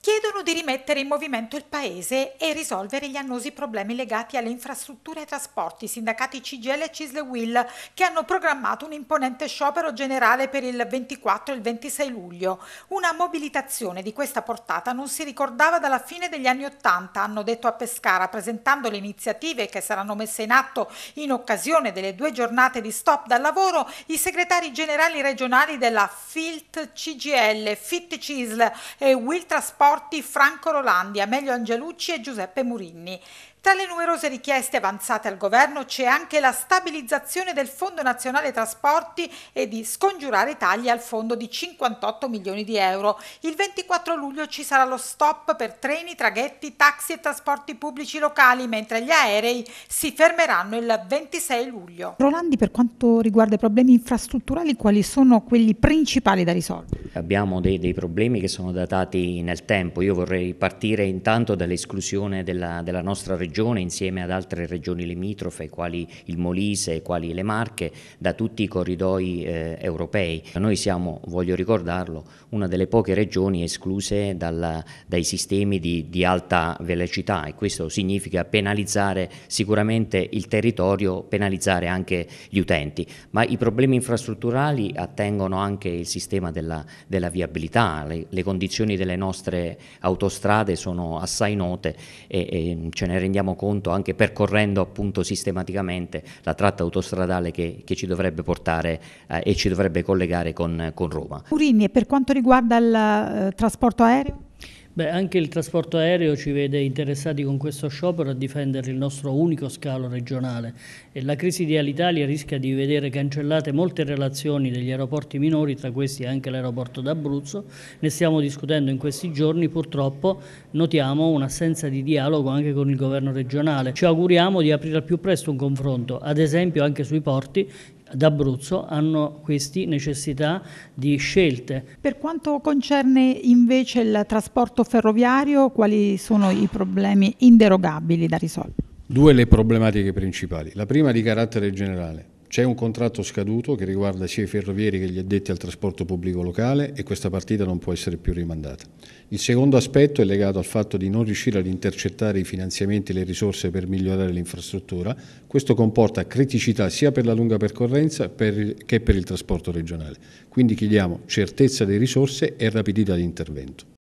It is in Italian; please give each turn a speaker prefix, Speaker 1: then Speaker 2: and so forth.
Speaker 1: chiedono di rimettere in movimento il paese e risolvere gli annosi problemi legati alle infrastrutture e trasporti, sindacati CGL e Cisle Will, che hanno programmato un imponente sciopero generale per il 24 e il 26 luglio. Una mobilitazione di questa portata non si ricordava dalla fine degli anni Ottanta, hanno detto a Pescara, presentando le iniziative che saranno messe in atto in occasione delle due giornate di stop dal lavoro i segretari generali regionali della FILT CGL, FIT CISL e Will Trasporti morti Franco Rolandi, Amelio Angelucci e Giuseppe Murinni. Tra le numerose richieste avanzate al governo c'è anche la stabilizzazione del Fondo Nazionale Trasporti e di scongiurare tagli al fondo di 58 milioni di euro. Il 24 luglio ci sarà lo stop per treni, traghetti, taxi e trasporti pubblici locali, mentre gli aerei si fermeranno il 26 luglio. Rolandi, per quanto riguarda i problemi infrastrutturali, quali sono quelli principali da risolvere?
Speaker 2: abbiamo dei, dei, problemi che sono datati nel tempo. Io vorrei partire intanto dall'esclusione della, della, nostra regione insieme ad altre regioni limitrofe, quali il Molise, quali le Marche, da tutti i corridoi eh, europei. Noi siamo, voglio ricordarlo, una delle poche regioni escluse dalla, dai sistemi di, di alta velocità e questo significa penalizzare sicuramente il territorio, penalizzare anche gli utenti. Ma i problemi infrastrutturali attengono anche il sistema della della viabilità, le, le, condizioni delle nostre autostrade sono assai note e, e, mm, ce ne rendiamo conto anche percorrendo appunto sistematicamente la tratta autostradale che, che ci dovrebbe portare eh, e ci dovrebbe collegare con, con Roma.
Speaker 1: Urini, e per quanto riguarda il eh, trasporto aereo? Beh, anche
Speaker 3: il trasporto aereo ci vede interessati con questo sciopero a difendere il nostro unico scalo regionale e la crisi di Alitalia rischia di vedere cancellate molte relazioni degli aeroporti minori, tra questi anche l'aeroporto d'Abruzzo. Ne stiamo discutendo in questi giorni, purtroppo notiamo un'assenza di dialogo anche con il governo regionale. Ci auguriamo di aprire al più presto un confronto, ad esempio anche sui porti d'Abruzzo hanno queste necessità di scelte.
Speaker 1: Per quanto concerne invece il trasporto ferroviario, quali sono i problemi inderogabili da risolvere?
Speaker 4: Due le problematiche principali. La prima di carattere generale. C'è un contratto scaduto che riguarda sia i ferrovieri che gli addetti al trasporto pubblico locale e questa partita non può essere più rimandata. Il secondo aspetto è legato al fatto di non riuscire ad intercettare i finanziamenti e le risorse per migliorare l'infrastruttura. Questo comporta criticità sia per la lunga percorrenza che per il trasporto regionale. Quindi chiediamo certezza delle risorse e rapidità di intervento.